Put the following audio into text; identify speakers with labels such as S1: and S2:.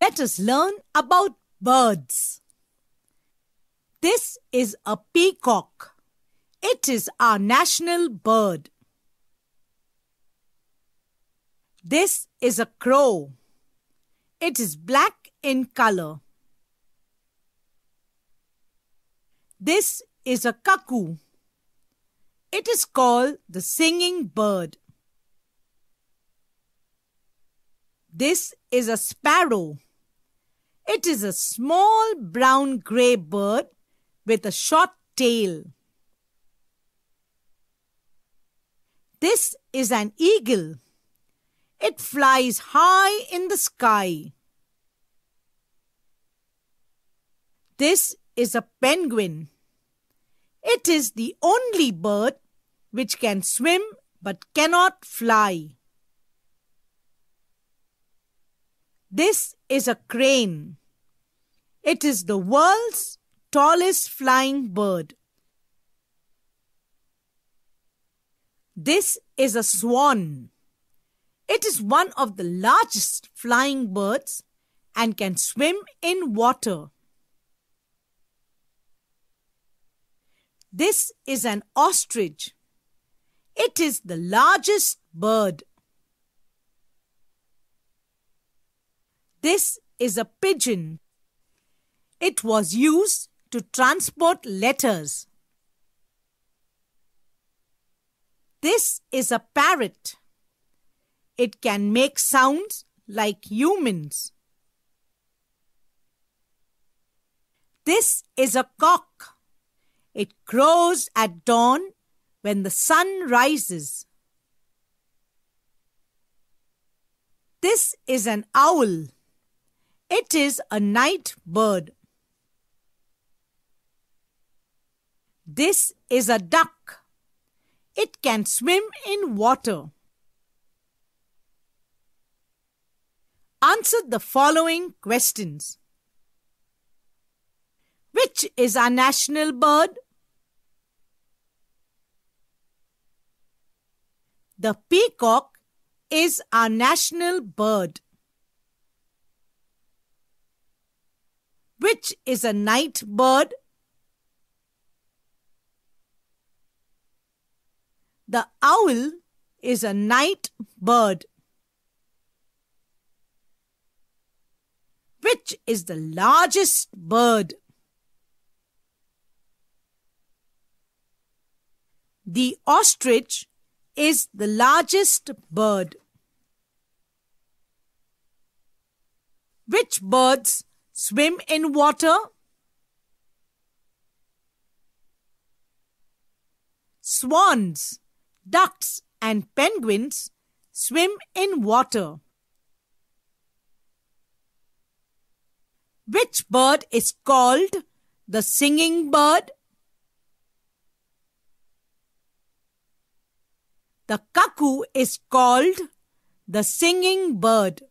S1: Let us learn about birds. This is a peacock. It is our national bird. This is a crow. It is black in color. This is a cuckoo. It is called the singing bird. This is a sparrow. It is a small brown gray bird with a short tail. This is an eagle. It flies high in the sky. This is a penguin. It is the only bird which can swim but cannot fly. This is a crane. It is the world's tallest flying bird. This is a swan. It is one of the largest flying birds and can swim in water. This is an ostrich. It is the largest bird. This is a pigeon. It was used to transport letters. This is a parrot. It can make sounds like humans. This is a cock. It crows at dawn when the sun rises. This is an owl. It is a night bird. This is a duck. It can swim in water. Answer the following questions. Which is our national bird? The peacock is our national bird. Which is a night bird? The owl is a night bird. Which is the largest bird? The ostrich is the largest bird. Which birds swim in water? Swans ducks and penguins swim in water? Which bird is called the singing bird? The cuckoo is called the singing bird.